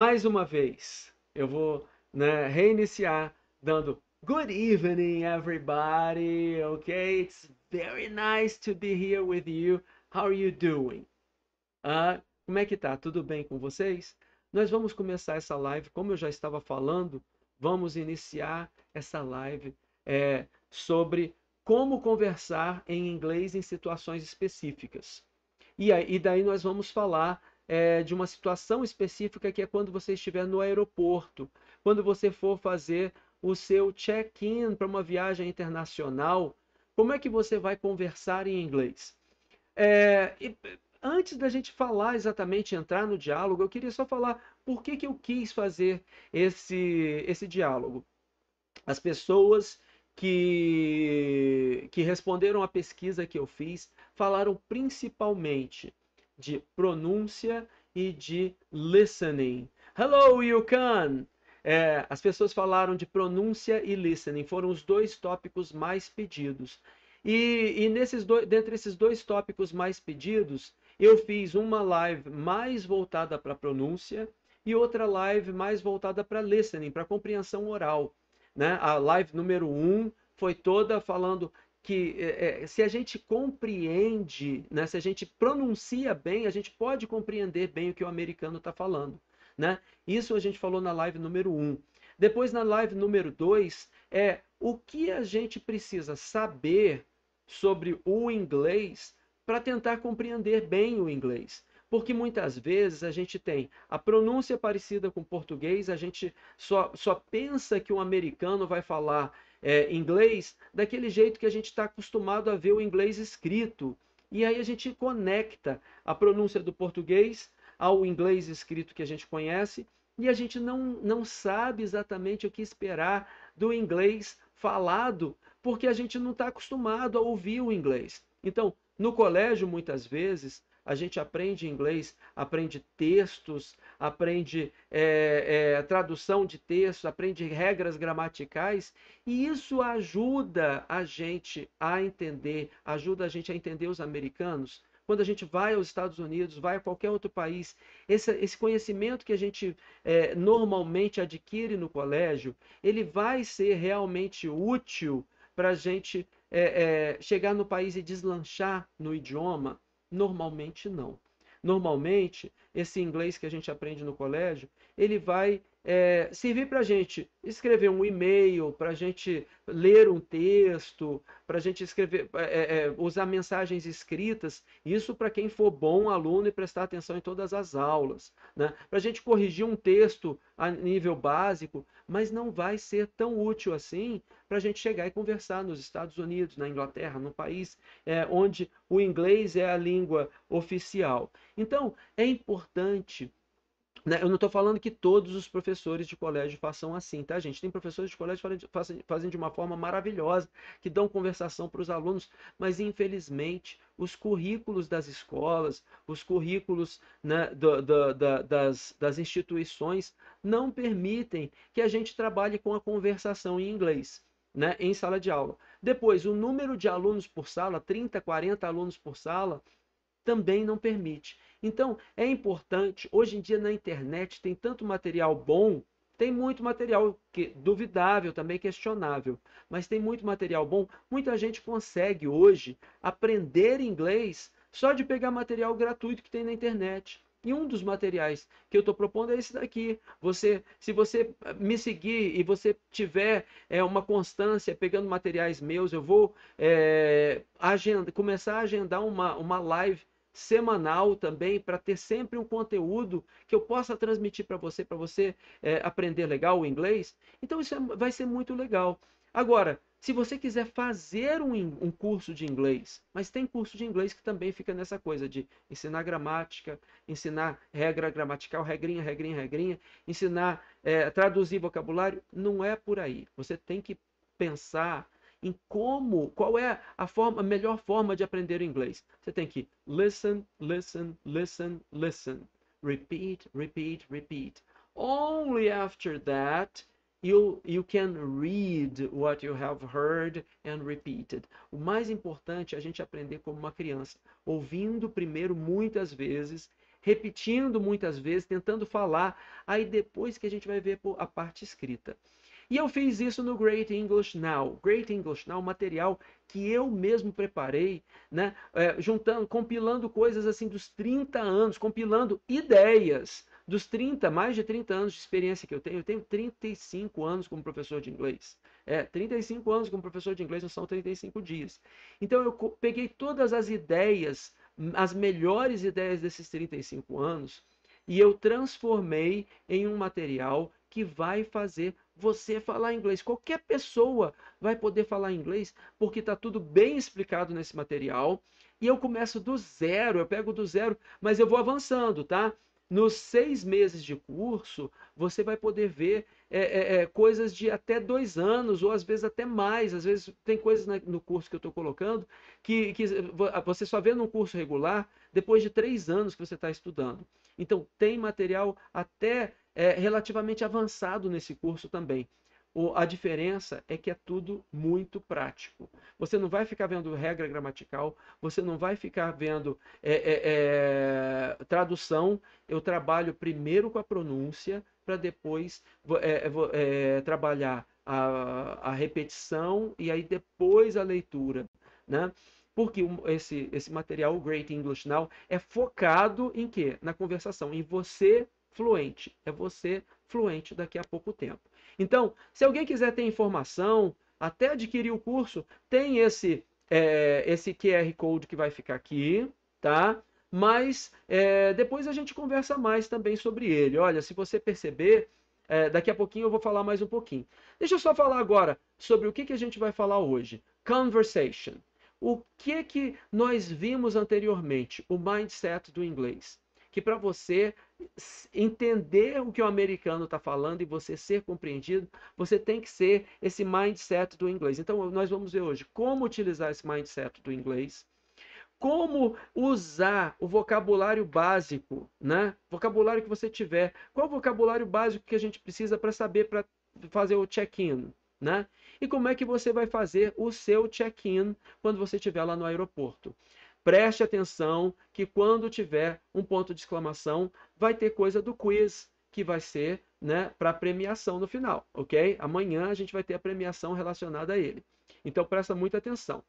mais uma vez, eu vou né, reiniciar dando good evening, everybody. Okay, it's very nice to be here with you. How are you doing? Uh, como é que tá? Tudo bem com vocês? Nós vamos começar essa live, como eu já estava falando, vamos iniciar essa live é, sobre como conversar em inglês em situações específicas. E, aí, e daí nós vamos falar é, de uma situação específica que é quando você estiver no aeroporto, quando você for fazer o seu check-in para uma viagem internacional, como é que você vai conversar em inglês? É, e, antes da gente falar exatamente, entrar no diálogo, eu queria só falar por que, que eu quis fazer esse, esse diálogo. As pessoas que, que responderam à pesquisa que eu fiz falaram principalmente de pronúncia e de listening. Hello, you can! É, as pessoas falaram de pronúncia e listening, foram os dois tópicos mais pedidos. E, e nesses dois, dentre esses dois tópicos mais pedidos, eu fiz uma live mais voltada para pronúncia e outra live mais voltada para listening, para compreensão oral. Né? A live número um foi toda falando que é, é, se a gente compreende, né, se a gente pronuncia bem, a gente pode compreender bem o que o americano está falando. Né? Isso a gente falou na live número 1. Um. Depois, na live número 2, é o que a gente precisa saber sobre o inglês para tentar compreender bem o inglês. Porque muitas vezes a gente tem a pronúncia parecida com português, a gente só, só pensa que o um americano vai falar é, inglês daquele jeito que a gente está acostumado a ver o inglês escrito. E aí a gente conecta a pronúncia do português ao inglês escrito que a gente conhece e a gente não, não sabe exatamente o que esperar do inglês falado, porque a gente não está acostumado a ouvir o inglês. Então, no colégio, muitas vezes, a gente aprende inglês, aprende textos, aprende é, é, tradução de textos, aprende regras gramaticais, e isso ajuda a gente a entender, ajuda a gente a entender os americanos. Quando a gente vai aos Estados Unidos, vai a qualquer outro país, esse, esse conhecimento que a gente é, normalmente adquire no colégio, ele vai ser realmente útil para a gente é, é, chegar no país e deslanchar no idioma, Normalmente não. Normalmente, esse inglês que a gente aprende no colégio, ele vai é, servir para a gente escrever um e-mail, para a gente ler um texto, para a gente escrever, é, é, é, usar mensagens escritas, isso para quem for bom aluno e prestar atenção em todas as aulas. Né? Para a gente corrigir um texto a nível básico, mas não vai ser tão útil assim para a gente chegar e conversar nos Estados Unidos, na Inglaterra, num país é, onde o inglês é a língua oficial. Então, é importante né? Eu não estou falando que todos os professores de colégio façam assim, tá, gente? Tem professores de colégio que fazem, fazem de uma forma maravilhosa, que dão conversação para os alunos, mas infelizmente os currículos das escolas, os currículos né, do, do, da, das, das instituições não permitem que a gente trabalhe com a conversação em inglês. Né, em sala de aula. Depois, o número de alunos por sala, 30, 40 alunos por sala, também não permite. Então, é importante, hoje em dia na internet tem tanto material bom, tem muito material que, duvidável, também questionável, mas tem muito material bom. Muita gente consegue hoje aprender inglês só de pegar material gratuito que tem na internet. E um dos materiais que eu estou propondo é esse daqui. Você, se você eh, me seguir e você tiver é, uma constância pegando materiais meus, eu vou é, agenda, começar a agendar uma, uma live semanal também, para ter sempre um conteúdo que eu possa transmitir para você, para você é, aprender legal o inglês. Então isso é, vai ser muito legal. Agora, se você quiser fazer um, um, curso de inglês, mas tem curso de inglês que também fica nessa coisa de ensinar gramática, ensinar regra gramatical, regrinha, regrinha, regrinha, ensinar, é, traduzir vocabulário, não é por aí. Você tem que pensar em como, qual é a, forma, a melhor forma de aprender o inglês. Você tem que listen, listen, listen, listen. Repeat, repeat, repeat. Only after that you, you can read what you have heard and repeated. O mais importante é a gente aprender como uma criança, ouvindo primeiro muitas vezes, repetindo muitas vezes, tentando falar, aí depois que a gente vai ver a parte escrita. E eu fiz isso no Great English Now. Great English Now, é material que eu mesmo preparei, né? É, juntando, compilando coisas assim dos 30 anos, compilando ideias dos 30, mais de 30 anos de experiência que eu tenho, eu tenho 35 anos como professor de inglês. É, 35 anos como professor de inglês não são 35 dias. Então eu peguei todas as ideias, as melhores ideias desses 35 anos, e eu transformei em um material que vai fazer você falar inglês. Qualquer pessoa vai poder falar inglês porque está tudo bem explicado nesse material. E eu começo do zero, eu pego do zero, mas eu vou avançando, tá? Nos seis meses de curso, você vai poder ver é, é, é, coisas de até dois anos, ou às vezes até mais. Às vezes tem coisas na, no curso que eu estou colocando que, que você só vê num curso regular depois de três anos que você está estudando. Então tem material até é, relativamente avançado nesse curso também. O, a diferença é que é tudo muito prático. Você não vai ficar vendo regra gramatical, você não vai ficar vendo é, é, é tradução. Eu trabalho primeiro com a pronúncia para depois é, é, trabalhar a, a repetição e aí depois a leitura. Né? Porque esse, esse material, o Great English Now, é focado em quê? Na conversação, em você fluente. É você fluente daqui a pouco tempo. Então, se alguém quiser ter informação, até adquirir o curso, tem esse, é, esse QR Code que vai ficar aqui, tá? Mas é, depois a gente conversa mais também sobre ele. Olha, se você perceber, é, daqui a pouquinho eu vou falar mais um pouquinho. Deixa eu só falar agora sobre o que, que a gente vai falar hoje. Conversation. O que que nós vimos anteriormente? O mindset do inglês, que para você entender o que o americano está falando e você ser compreendido, você tem que ser esse mindset do inglês. Então nós vamos ver hoje como utilizar esse mindset do inglês como usar o vocabulário básico, né? Vocabulário que você tiver. Qual o vocabulário básico que a gente precisa para saber para fazer o check-in? né? E como é que você vai fazer o seu check-in quando você estiver lá no aeroporto? Preste atenção que quando tiver um ponto de exclamação, vai ter coisa do quiz que vai ser né, para premiação no final, ok? Amanhã a gente vai ter a premiação relacionada a ele. Então presta muita atenção.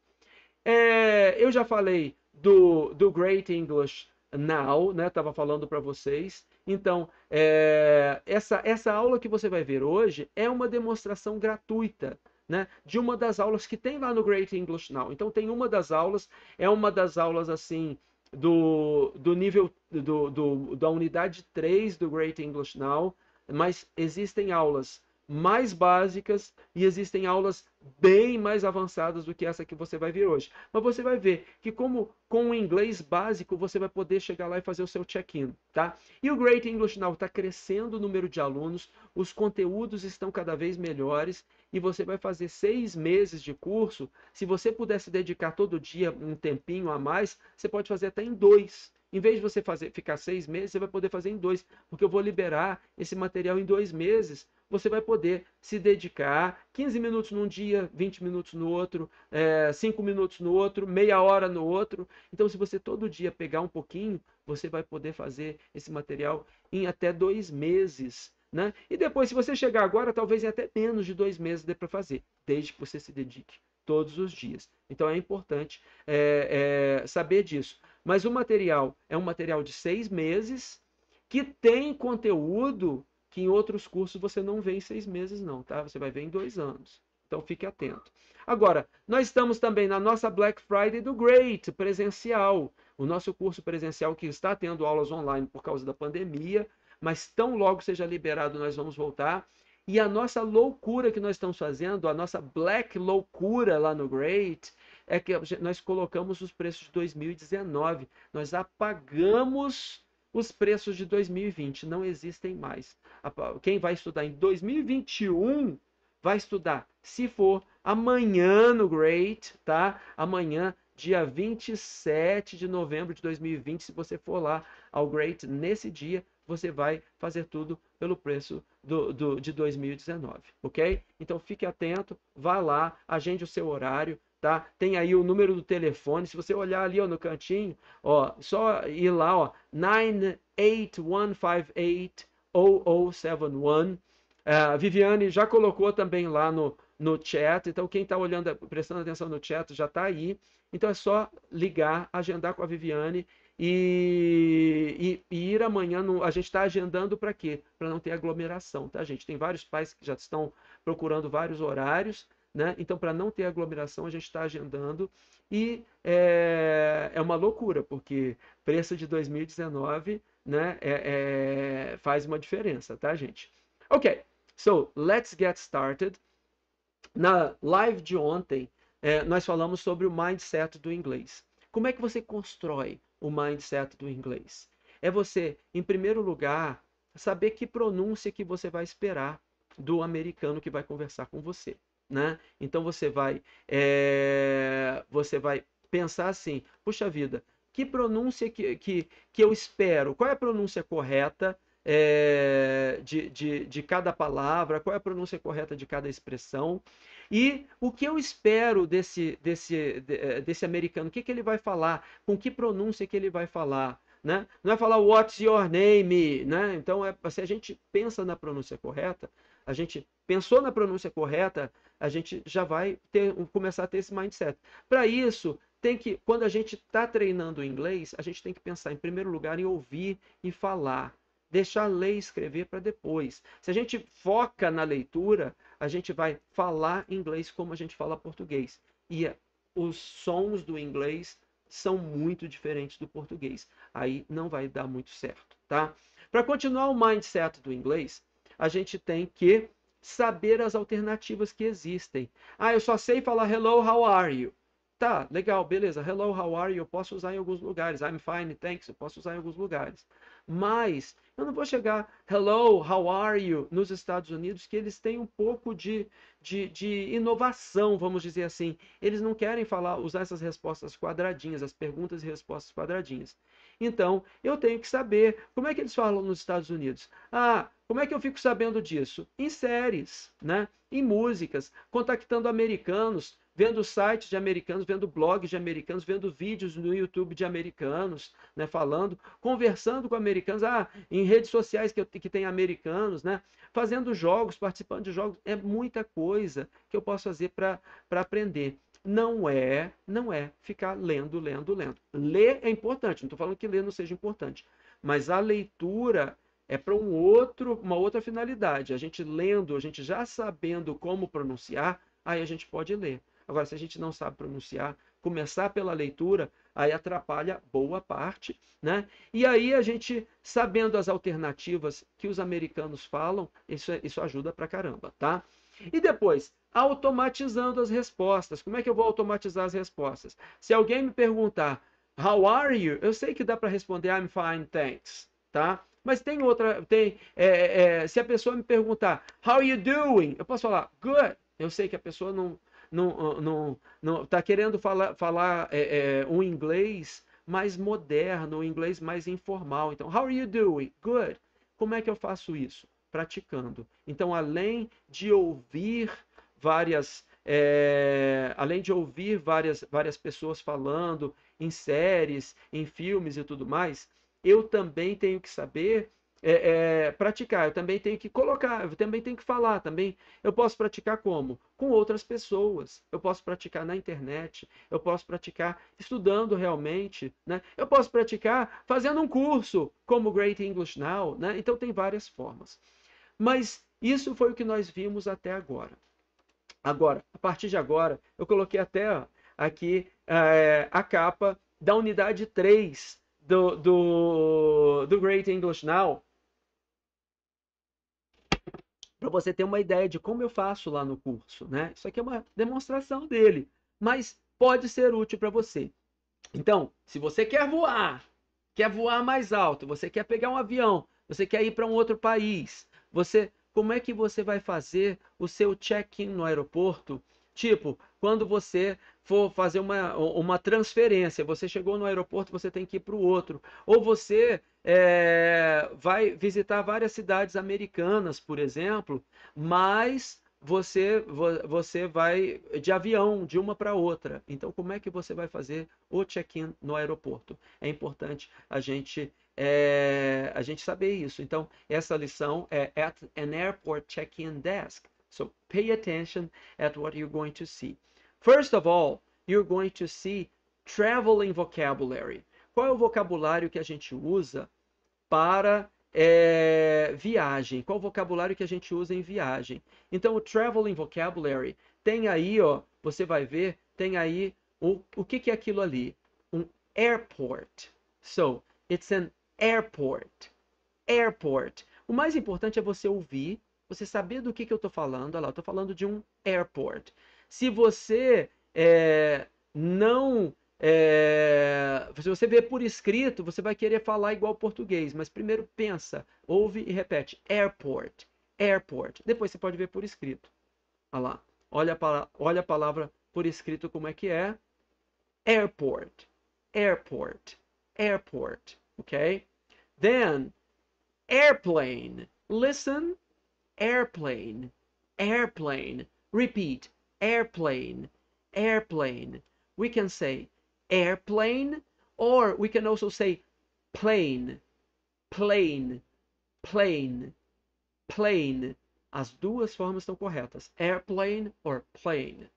É, eu já falei do, do Great English Now, né? Tava falando para vocês. Então, é, essa, essa aula que você vai ver hoje é uma demonstração gratuita. Né, de uma das aulas que tem lá no Great English Now. Então tem uma das aulas, é uma das aulas assim do, do nível do, do da unidade 3 do Great English Now, mas existem aulas mais básicas e existem aulas bem mais avançadas do que essa que você vai ver hoje. Mas você vai ver que como com o inglês básico você vai poder chegar lá e fazer o seu check-in, tá? E o Great English Now está crescendo o número de alunos, os conteúdos estão cada vez melhores e você vai fazer seis meses de curso. Se você puder se dedicar todo dia um tempinho a mais, você pode fazer até em dois. Em vez de você fazer, ficar seis meses, você vai poder fazer em dois, porque eu vou liberar esse material em dois meses você vai poder se dedicar 15 minutos num dia, 20 minutos no outro, é, 5 minutos no outro, meia hora no outro. Então, se você todo dia pegar um pouquinho, você vai poder fazer esse material em até dois meses. Né? E depois, se você chegar agora, talvez em até menos de dois meses dê para fazer, desde que você se dedique todos os dias. Então é importante é, é, saber disso. Mas o material é um material de seis meses que tem conteúdo que em outros cursos você não vê em seis meses, não, tá? Você vai ver em dois anos. Então fique atento. Agora, nós estamos também na nossa Black Friday do Great presencial. O nosso curso presencial que está tendo aulas online por causa da pandemia, mas tão logo seja liberado, nós vamos voltar. E a nossa loucura que nós estamos fazendo, a nossa Black loucura lá no Great, é que nós colocamos os preços de 2019. Nós apagamos os preços de 2020 não existem mais. Quem vai estudar em 2021 vai estudar, se for amanhã no Great, tá? Amanhã, dia 27 de novembro de 2020, se você for lá ao Great nesse dia, você vai fazer tudo pelo preço do, do, de 2019, ok? Então fique atento, vá lá, agende o seu horário, tá? Tem aí o número do telefone. Se você olhar ali ó, no cantinho, ó, só ir lá, ó, 981580071. Uh, é, Viviane já colocou também lá no, no chat. Então, quem está olhando, prestando atenção no chat já está aí. Então é só ligar, agendar com a Viviane e, e, e ir amanhã. No, a gente está agendando para quê? Para não ter aglomeração, tá, gente? Tem vários pais que já estão procurando vários horários né? Então, para não ter aglomeração, a gente está agendando e é, é uma loucura, porque preço de 2019 né, é, é, faz uma diferença, tá, gente? Ok, so let's get started. Na live de ontem, é, nós falamos sobre o mindset do inglês. Como é que você constrói o mindset do inglês? É você, em primeiro lugar, saber que pronúncia que você vai esperar do americano que vai conversar com você né? Então você vai, é, você vai pensar assim, puxa vida, que pronúncia que, que, que eu espero? Qual é a pronúncia correta é, de, de, de cada palavra? Qual é a pronúncia correta de cada expressão? E o que eu espero desse, desse, eh, desse americano? O que, que ele vai falar? Com que pronúncia que ele vai falar? Né? Não é falar what's your name, né? Então, é, se a gente pensa na pronúncia correta, a gente pensou na pronúncia correta, a gente já vai ter, começar a ter esse mindset. Para isso, tem que, quando a gente está treinando inglês, a gente tem que pensar em primeiro lugar em ouvir e falar. Deixar ler e escrever para depois. Se a gente foca na leitura, a gente vai falar inglês como a gente fala português. E os sons do inglês são muito diferentes do português. Aí não vai dar muito certo, tá? Para continuar o mindset do inglês, a gente tem que saber as alternativas que existem. Ah, eu só sei falar hello, how are you? Tá, legal, beleza. Hello, how are you? Eu posso usar em alguns lugares. I'm fine, thanks. Eu posso usar em alguns lugares. Mas eu não vou chegar hello, how are you nos Estados Unidos, que eles têm um pouco de, de, de inovação, vamos dizer assim. Eles não querem falar, usar essas respostas quadradinhas, as perguntas e respostas quadradinhas. Então, eu tenho que saber. Como é que eles falam nos Estados Unidos? Ah, como é que eu fico sabendo disso? Em séries, né? em músicas, contactando americanos, vendo sites de americanos, vendo blogs de americanos, vendo vídeos no YouTube de americanos, né, falando, conversando com americanos, ah, em redes sociais que, eu, que tem americanos, né, fazendo jogos, participando de jogos, é muita coisa que eu posso fazer para aprender não é, não é ficar lendo, lendo, lendo. Ler é importante, não estou falando que ler não seja importante, mas a leitura é para um outro, uma outra finalidade. A gente lendo, a gente já sabendo como pronunciar, aí a gente pode ler. Agora, se a gente não sabe pronunciar, começar pela leitura, aí atrapalha boa parte, né? E aí a gente, sabendo as alternativas que os americanos falam, isso, é, isso ajuda pra caramba, tá? E depois, automatizando as respostas. Como é que eu vou automatizar as respostas? Se alguém me perguntar, How are you? Eu sei que dá para responder I'm fine, thanks, tá? Mas tem outra, tem é, é, é se a pessoa me perguntar How are you doing? Eu posso falar Good. Eu sei que a pessoa não não não, não tá querendo falar falar é, é, um inglês mais moderno, um inglês mais informal. Então How are you doing? Good. Como é que eu faço isso? Praticando. Então além de ouvir várias. É, além de ouvir várias, várias pessoas falando em séries, em filmes e tudo mais, eu também tenho que saber é, é, praticar, eu também tenho que colocar, eu também tenho que falar, também eu posso praticar como? Com outras pessoas, eu posso praticar na internet, eu posso praticar estudando realmente, né? eu posso praticar fazendo um curso como Great English Now, né? então tem várias formas. Mas isso foi o que nós vimos até agora. Agora, a partir de agora, eu coloquei até aqui é, a capa da unidade 3 do, do, do Great English Now, para você ter uma ideia de como eu faço lá no curso. Né? Isso aqui é uma demonstração dele, mas pode ser útil para você. Então, se você quer voar, quer voar mais alto, você quer pegar um avião, você quer ir para um outro país, você como é que você vai fazer o seu check-in no aeroporto? Tipo, quando você for fazer uma, uma transferência, você chegou no aeroporto, você tem que ir para o outro. Ou você é, vai visitar várias cidades americanas, por exemplo, mas você, você vai de avião de uma para outra. Então, como é que você vai fazer o check-in no aeroporto? É importante a gente, é, a gente saber isso. Então, essa lição é at an airport check-in desk. So, pay attention at what you're going to see. First of all, you're going to see traveling vocabulary. Qual é o vocabulário que a gente usa para é, viagem, qual vocabulário que a gente usa em viagem. Então, o traveling vocabulary tem aí, ó, você vai ver, tem aí o, o que, que é aquilo ali? Um airport. So, it's an airport. Airport. O mais importante é você ouvir, você saber do que, que eu estou falando. Olha lá, eu estou falando de um airport. Se você é, não é, se você vê por escrito, você vai querer falar igual português, mas primeiro pensa, ouve e repete. Airport, airport. Depois você pode ver por escrito. Olha lá, olha a, olha a palavra por escrito como é que é. Airport, airport, airport, ok? Then, airplane. Listen, airplane, airplane. Repeat, airplane, airplane. We can say airplane, or we can also say plane, plane, plane, plane. As duas formas estão corretas. Airplane or plane.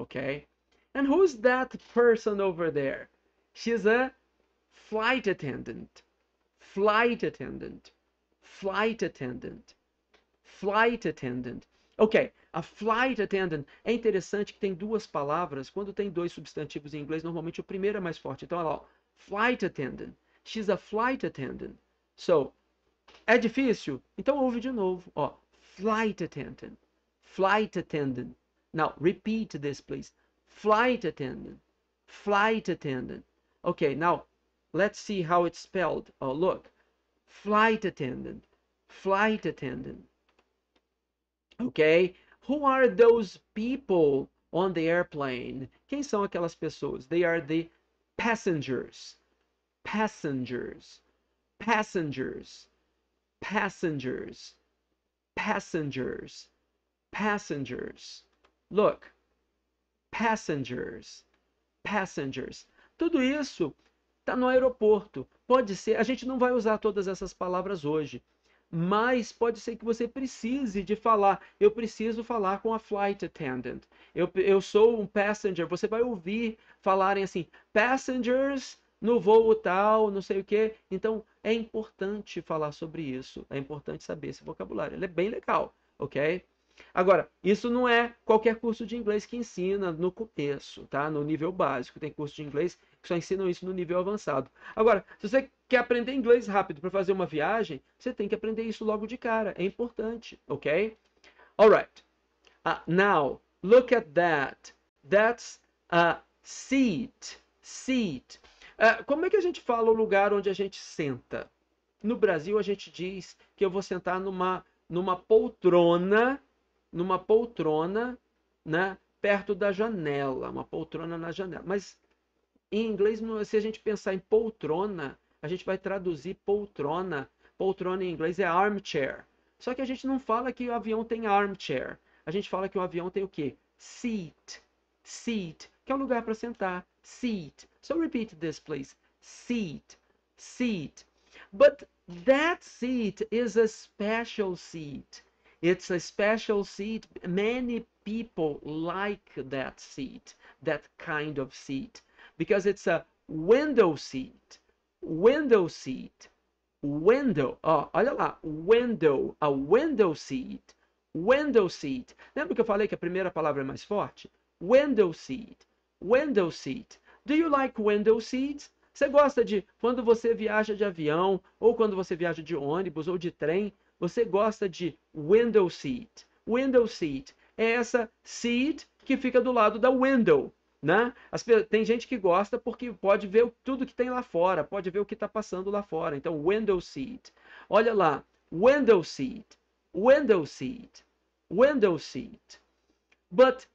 Okay? And who's that person over there? She's a flight attendant. Flight attendant. Flight attendant. Flight attendant. Ok, a flight attendant é interessante que tem duas palavras. Quando tem dois substantivos em inglês, normalmente o primeiro é mais forte. Então, olha lá, flight attendant. She's a flight attendant. So, é difícil? Então ouve de novo. Ó, flight attendant. Flight attendant. Now, repeat this, please. Flight attendant. Flight attendant. Okay, now, let's see how it's spelled. Oh, look. Flight attendant. Flight attendant ok? Who are those people on the airplane? Quem são aquelas pessoas? They are the passengers. Passengers. Passengers. Passengers. Passengers. Passengers. Look. Passengers. Passengers. Tudo isso está no aeroporto. Pode ser, a gente não vai usar todas essas palavras hoje mas pode ser que você precise de falar. Eu preciso falar com a flight attendant. Eu, eu sou um passenger. Você vai ouvir falarem assim, passengers no voo tal, não sei o que. Então é importante falar sobre isso. É importante saber esse vocabulário. Ele é bem legal, ok? Agora, isso não é qualquer curso de inglês que ensina no começo, tá? No nível básico. Tem curso de inglês que só ensinam isso no nível avançado. Agora, se você quer aprender inglês rápido para fazer uma viagem, você tem que aprender isso logo de cara. É importante, ok? Alright. Uh, ah, now, look at that. That's a seat. Seat. Uh, como é que a gente fala o lugar onde a gente senta? No Brasil, a gente diz que eu vou sentar numa, numa poltrona numa poltrona, né, perto da janela, uma poltrona na janela. Mas em inglês, se a gente pensar em poltrona, a gente vai traduzir poltrona. Poltrona em inglês é armchair. Só que a gente não fala que o avião tem armchair. A gente fala que o avião tem o quê? Seat. Seat, que é o lugar para sentar. Seat. So repeat this, please. Seat. Seat. But that seat is a special seat. It's a special seat. Many people like that seat, that kind of seat, because it's a window seat. Window seat. Window. Ó, ah, olha lá. Window. A window seat. Window seat. Lembra que eu falei que a primeira palavra é mais forte? Window seat. Window seat. Do you like window seats? Você gosta de quando você viaja de avião, ou quando você viaja de ônibus ou de trem, você gosta de window seat. Window seat é essa seat que fica do lado da window, né? As, tem gente que gosta porque pode ver tudo que tem lá fora, pode ver o que está passando lá fora. Então, window seat. Olha lá, window seat, window seat, window seat. But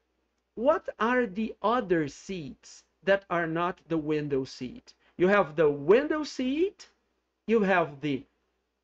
what are the other seats that are not the window seat? You have the window seat, you have the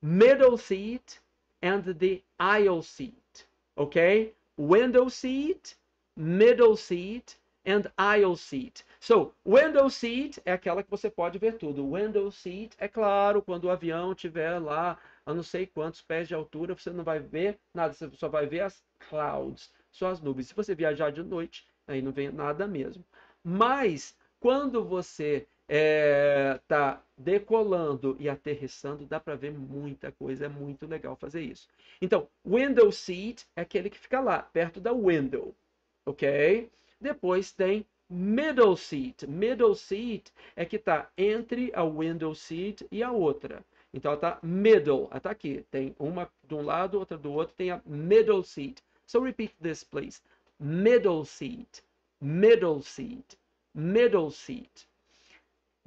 middle seat, and the aisle seat. Okay? Window seat, middle seat and aisle seat. So, window seat é aquela que você pode ver tudo. Window seat é claro, quando o avião tiver lá a não sei quantos pés de altura, você não vai ver nada, você só vai ver as clouds, só as nuvens. Se você viajar de noite, aí não vem nada mesmo. Mas quando você é, tá decolando e aterrissando, dá para ver muita coisa, é muito legal fazer isso. Então, window seat é aquele que fica lá, perto da window, ok? Depois tem middle seat. Middle seat é que está entre a window seat e a outra. Então, ela está middle, ela está aqui. Tem uma de um lado, outra do outro, tem a middle seat. So, repeat this, please. Middle seat, middle seat, middle seat.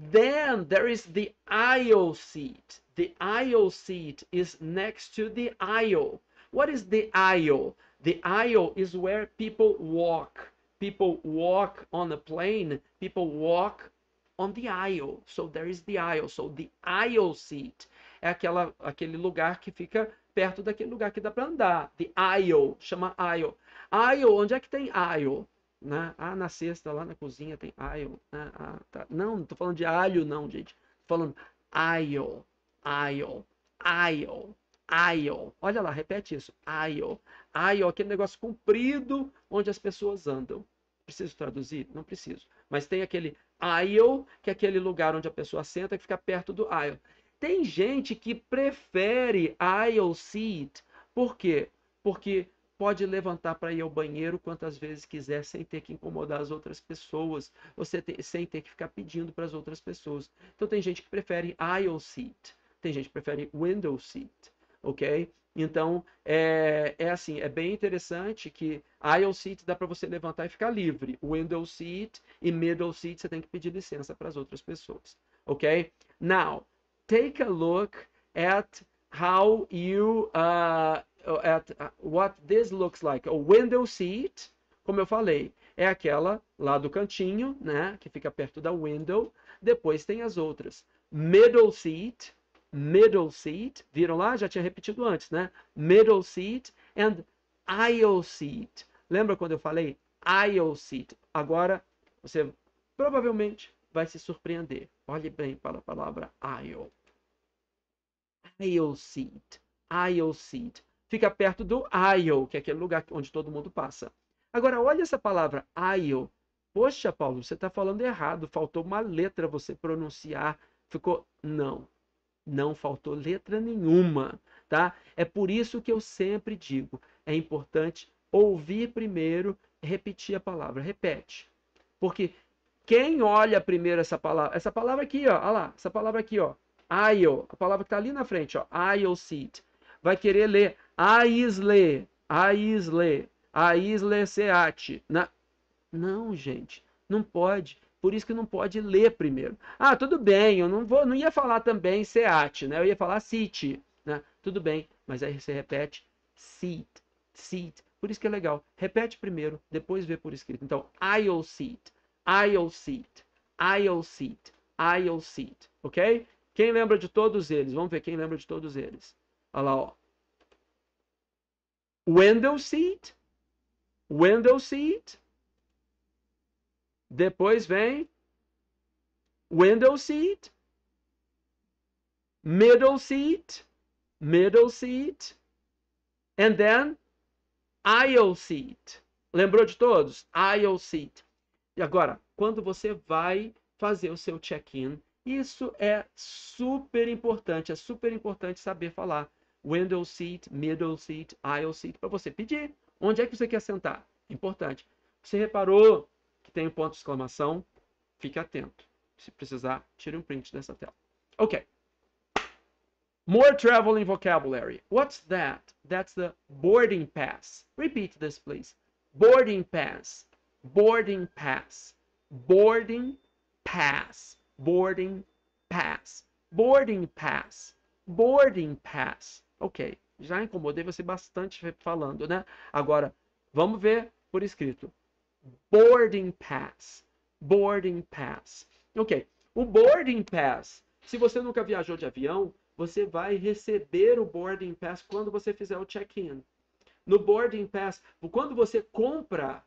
Then there is the aisle seat. The aisle seat is next to the aisle. What is the aisle? The aisle is where people walk. People walk on a plane. People walk on the aisle. So there is the aisle. So the aisle seat é aquela, aquele lugar que fica perto daquele lugar que dá para andar. The aisle, chama aisle. Aisle, onde é que tem aisle? Né? Ah, na cesta lá na cozinha tem aisle. Ah, ah, tá. Não, não tô falando de alho, não, gente. Tô falando aisle, aisle, aisle, aisle. Olha lá, repete isso. Aisle, aisle, é aquele negócio comprido onde as pessoas andam. Preciso traduzir? Não preciso. Mas tem aquele aisle, que é aquele lugar onde a pessoa senta que fica perto do aisle. Tem gente que prefere aisle seat. Por quê? Porque pode levantar para ir ao banheiro quantas vezes quiser sem ter que incomodar as outras pessoas, você sem ter que ficar pedindo para as outras pessoas. Então tem gente que prefere aisle seat, tem gente que prefere window seat, ok? Então é, é assim, é bem interessante que aisle seat dá para você levantar e ficar livre, window seat e middle seat você tem que pedir licença para as outras pessoas, ok? Now take a look at how you uh, é at what this looks like, ou window seat, como eu falei, é aquela lá do cantinho, né, que fica perto da window. Depois tem as outras. Middle seat, middle seat, viram lá? Já tinha repetido antes, né? Middle seat and aisle seat. Lembra quando eu falei aisle seat? Agora você provavelmente vai se surpreender. Olhe bem para a palavra aisle. Aisle seat, aisle seat fica perto do aisle, que é aquele lugar onde todo mundo passa. Agora, olha essa palavra, aisle. Poxa, Paulo, você está falando errado, faltou uma letra você pronunciar. Ficou. Não, não faltou letra nenhuma, tá? É por isso que eu sempre digo: é importante ouvir primeiro, repetir a palavra. Repete. Porque quem olha primeiro essa palavra, essa palavra aqui, ó, olha lá, essa palavra aqui, ó, aisle, a palavra que está ali na frente, ó, aisle seat, vai querer ler Aisle, Aisle, Aisle Seat. Na... Não, gente, não pode. Por isso que não pode ler primeiro. Ah, tudo bem, eu não vou, não ia falar também Seat, né? Eu ia falar City, né? Tudo bem, mas aí você repete seat, seat. Por isso que é legal. Repete primeiro, depois vê por escrito. Então, aisle seat, aisle seat, aisle seat, aisle seat, ok? Quem lembra de todos eles? Vamos ver quem lembra de todos eles. Olha lá, ó window seat, window seat. Depois vem window seat, middle seat, middle seat, and then aisle seat. Lembrou de todos? Aisle seat. E agora, quando você vai fazer o seu check-in, isso é super importante, é super importante saber falar window seat, middle seat, aisle seat, para você pedir. Onde é que você quer sentar? Importante. Você reparou que tem um ponto de exclamação? Fique atento. Se precisar, tire um print dessa tela. Ok. More traveling vocabulary. What's that? That's the boarding pass. Repeat this, please. Boarding pass. Boarding pass. Boarding pass. Boarding pass. Boarding pass. Boarding pass. Boarding pass. Ok, já incomodei você bastante falando, né? Agora, vamos ver por escrito. Boarding pass. Boarding pass. Ok, o boarding pass. Se você nunca viajou de avião, você vai receber o boarding pass quando você fizer o check-in. No boarding pass, quando você compra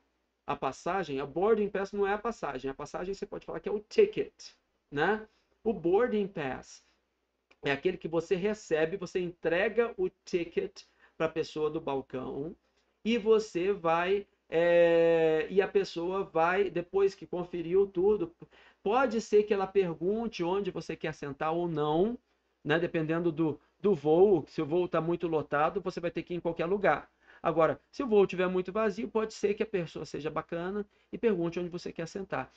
a passagem, a boarding pass não é a passagem. A passagem você pode falar que é o ticket, né? O boarding pass é aquele que você recebe, você entrega o ticket para a pessoa do balcão e você vai é, e a pessoa vai depois que conferiu tudo, pode ser que ela pergunte onde você quer sentar ou não, né? Dependendo do, do voo, se o voo está muito lotado, você vai ter que ir em qualquer lugar. Agora, se o voo estiver muito vazio, pode ser que a pessoa seja bacana e pergunte onde você quer sentar.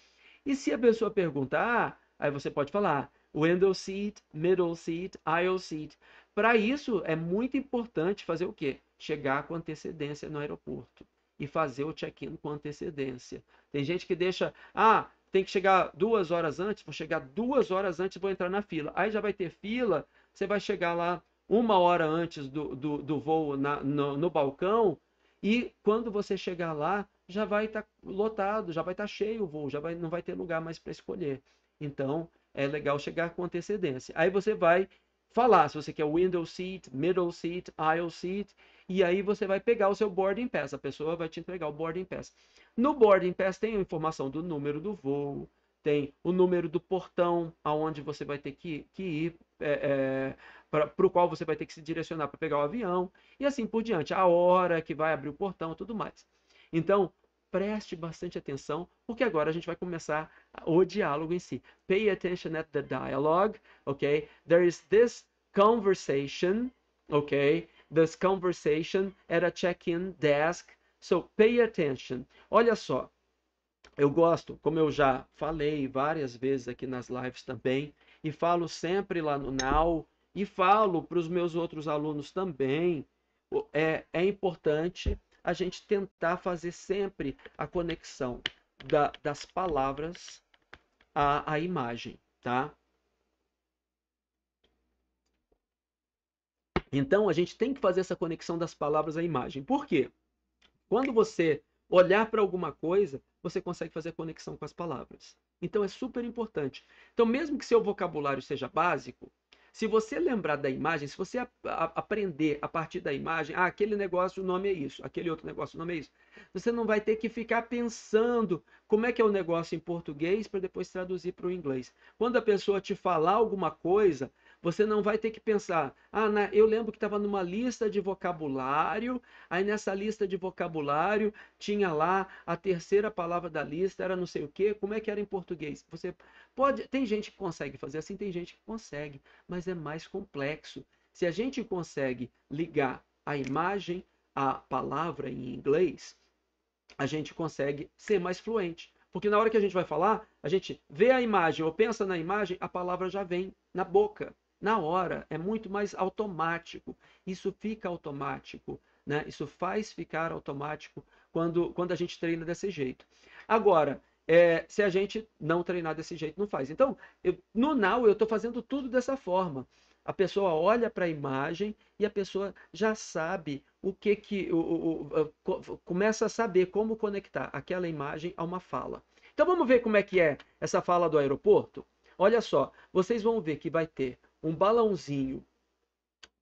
E se a pessoa perguntar, aí você pode falar: window seat, middle seat, aisle seat. Para isso é muito importante fazer o quê? Chegar com antecedência no aeroporto e fazer o check-in com antecedência. Tem gente que deixa, ah, tem que chegar duas horas antes, vou chegar duas horas antes, vou entrar na fila. Aí já vai ter fila, você vai chegar lá uma hora antes do, do, do voo na, no, no balcão e quando você chegar lá já vai estar tá lotado, já vai estar tá cheio o voo, já vai, não vai ter lugar mais para escolher. Então é legal chegar com antecedência. Aí você vai falar se você quer window seat, middle seat, aisle seat, e aí você vai pegar o seu boarding pass, a pessoa vai te entregar o boarding pass. No boarding pass tem a informação do número do voo, tem o número do portão aonde você vai ter que, que ir, é, é, para o qual você vai ter que se direcionar para pegar o avião, e assim por diante, a hora que vai abrir o portão tudo mais. Então, preste bastante atenção, porque agora a gente vai começar o diálogo em si. Pay attention at the dialogue, ok? There is this conversation, ok? This conversation at a check-in desk. So pay attention. Olha só, eu gosto, como eu já falei várias vezes aqui nas lives também, e falo sempre lá no Now, e falo para os meus outros alunos também, é, é importante a gente tentar fazer sempre a conexão da, das palavras à, à imagem, tá? Então a gente tem que fazer essa conexão das palavras à imagem. Por quê? Quando você olhar para alguma coisa, você consegue fazer a conexão com as palavras. Então é super importante. Então, mesmo que seu vocabulário seja básico, se você lembrar da imagem, se você a, a, aprender a partir da imagem, ah, aquele negócio, o nome é isso, aquele outro negócio, o nome é isso, você não vai ter que ficar pensando como é que é o negócio em português para depois traduzir para o inglês. Quando a pessoa te falar alguma coisa, você não vai ter que pensar, ah, na, né, eu lembro que estava numa lista de vocabulário, aí nessa lista de vocabulário tinha lá a terceira palavra da lista, era não sei o quê, como é que era em português? Você pode, tem gente que consegue fazer assim, tem gente que consegue, mas é mais complexo. Se a gente consegue ligar a imagem à palavra em inglês, a gente consegue ser mais fluente. Porque na hora que a gente vai falar, a gente vê a imagem ou pensa na imagem, a palavra já vem na boca. Na hora é muito mais automático. Isso fica automático, né? Isso faz ficar automático quando, quando a gente treina desse jeito. Agora, é, se a gente não treinar desse jeito, não faz. Então, eu, no Now eu estou fazendo tudo dessa forma. A pessoa olha para a imagem e a pessoa já sabe o que que o, o, o, começa a saber como conectar aquela imagem a uma fala. Então vamos ver como é que é essa fala do aeroporto. Olha só, vocês vão ver que vai ter um balãozinho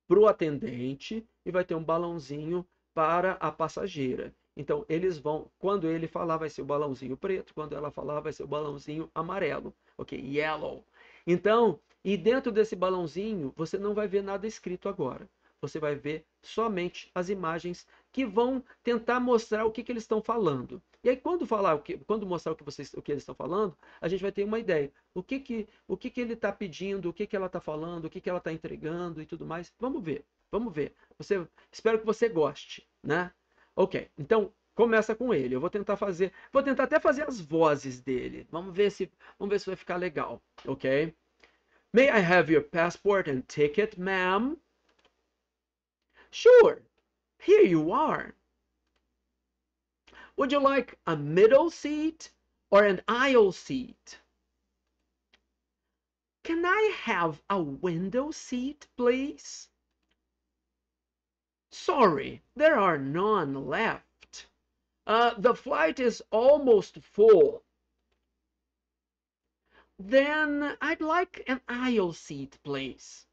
para o atendente e vai ter um balãozinho para a passageira. Então, eles vão, quando ele falar, vai ser o balãozinho preto, quando ela falar, vai ser o balãozinho amarelo, ok? Yellow. Então, e dentro desse balãozinho, você não vai ver nada escrito agora. Você vai ver somente as imagens que vão tentar mostrar o que, que eles estão falando. E aí quando falar, o que, quando mostrar o que vocês, o que eles estão falando, a gente vai ter uma ideia. O que que, o que, que ele está pedindo, o que que ela está falando, o que que ela está entregando e tudo mais. Vamos ver, vamos ver. Você, espero que você goste, né? Ok. Então começa com ele. Eu vou tentar fazer, vou tentar até fazer as vozes dele. Vamos ver se, vamos ver se vai ficar legal, ok? May I have your passport and ticket, ma'am? Sure. Here you are. Would you like a middle seat or an aisle seat? Can I have a window seat, please? Sorry, there are none left. Uh, the flight is almost full. Then I'd like an aisle seat, please.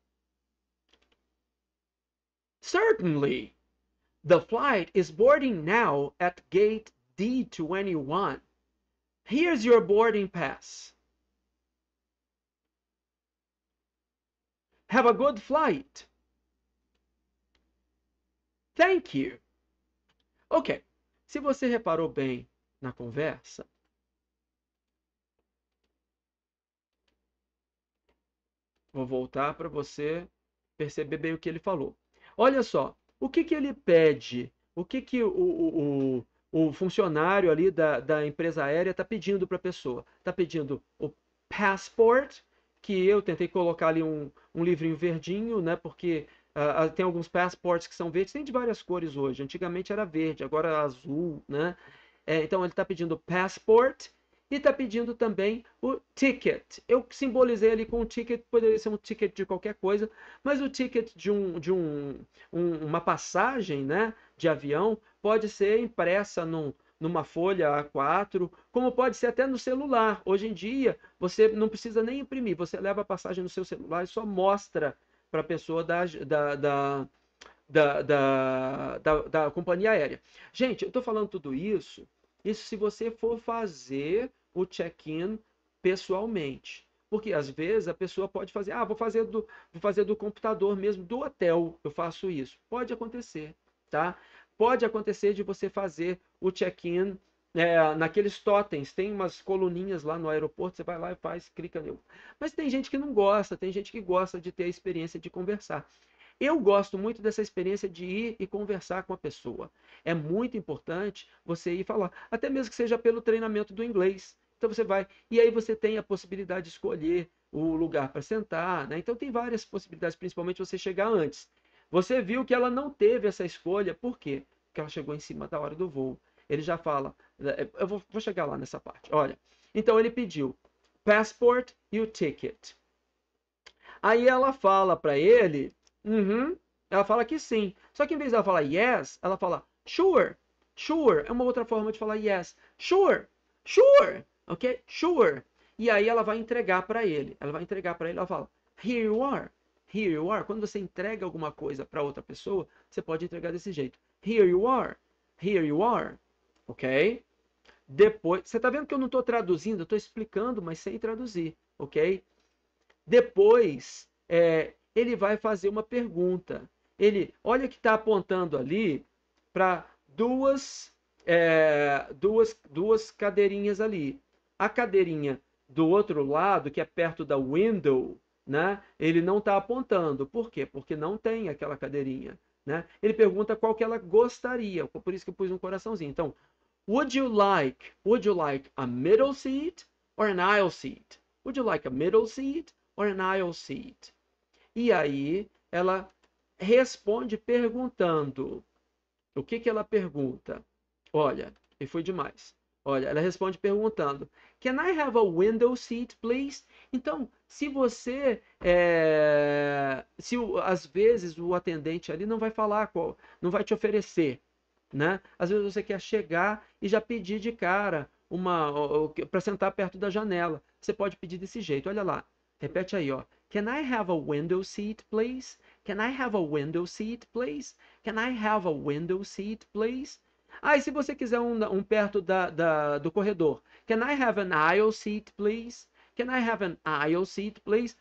Certainly. The flight is boarding now at gate D to when you want. Here's your boarding pass. Have a good flight. Thank you. Ok, se você reparou bem na conversa, vou voltar para você perceber bem o que ele falou. Olha só, o que, que ele pede? O que, que o, o o funcionário ali da, da empresa aérea está pedindo para a pessoa, está pedindo o passport, que eu tentei colocar ali um, um livrinho verdinho, né? Porque uh, tem alguns passports que são verdes, tem de várias cores hoje. Antigamente era verde, agora é azul, né? É, então ele está pedindo passport e está pedindo também o ticket. Eu simbolizei ali com o ticket, poderia ser um ticket de qualquer coisa, mas o ticket de, um, de um, um uma passagem, né? de avião pode ser impressa num, numa folha A4, como pode ser até no celular. Hoje em dia, você não precisa nem imprimir, você leva a passagem no seu celular e só mostra para a pessoa da, da, da, da, da, da, da companhia aérea. Gente, eu estou falando tudo isso, isso se você for fazer o check-in pessoalmente. Porque às vezes a pessoa pode fazer, ah, vou fazer do, vou fazer do computador mesmo, do hotel, eu faço isso. Pode acontecer tá? Pode acontecer de você fazer o check-in é, naqueles totens, tem umas coluninhas lá no aeroporto, você vai lá e faz, clica nele. Mas tem gente que não gosta, tem gente que gosta de ter a experiência de conversar. Eu gosto muito dessa experiência de ir e conversar com a pessoa. É muito importante você ir falar, até mesmo que seja pelo treinamento do inglês. Então você vai, e aí você tem a possibilidade de escolher o lugar para sentar, né? Então tem várias possibilidades, principalmente você chegar antes. Você viu que ela não teve essa escolha, por quê? Porque ela chegou em cima da hora do voo. Ele já fala, é, é, eu vou, vou chegar lá nessa parte. Olha, então ele pediu passport e o ticket. Aí ela fala para ele, -huh, uhum. ela fala que sim. Só que em vez dela falar yes, ela fala sure. Sure é uma outra forma de falar yes. Sure. Sure. OK? Sure. E aí ela vai entregar para ele. Ela vai entregar para ele, ela fala: "Here you are. Here you are. Quando você entrega alguma coisa para outra pessoa, você pode entregar desse jeito. Here you are. Here you are. Ok? Depois, você está vendo que eu não estou traduzindo, eu estou explicando, mas sem traduzir, ok? Depois, é, ele vai fazer uma pergunta. Ele, olha que está apontando ali para duas, é, duas, duas cadeirinhas ali. A cadeirinha do outro lado, que é perto da window, né? Ele não está apontando. Por quê? Porque não tem aquela cadeirinha. Né? Ele pergunta qual que ela gostaria. Por isso que eu pus um coraçãozinho. Então, would you like, would you like a middle seat or an aisle seat? Would you like a middle seat or an aisle seat? E aí ela responde perguntando. O que que ela pergunta? Olha, e foi demais. Olha, ela responde perguntando: Can I have a window seat, please? Então, se você, é, se às vezes o atendente ali não vai falar qual, não vai te oferecer, né? Às vezes você quer chegar e já pedir de cara uma para sentar perto da janela. Você pode pedir desse jeito. Olha lá, repete aí, ó. Can I have a window seat, please? Can I have a window seat, please? Can I have a window seat, please? Ah, e se você quiser um, um perto da, da, do corredor. Can I have an aisle seat, please? Can I have an aisle seat, please?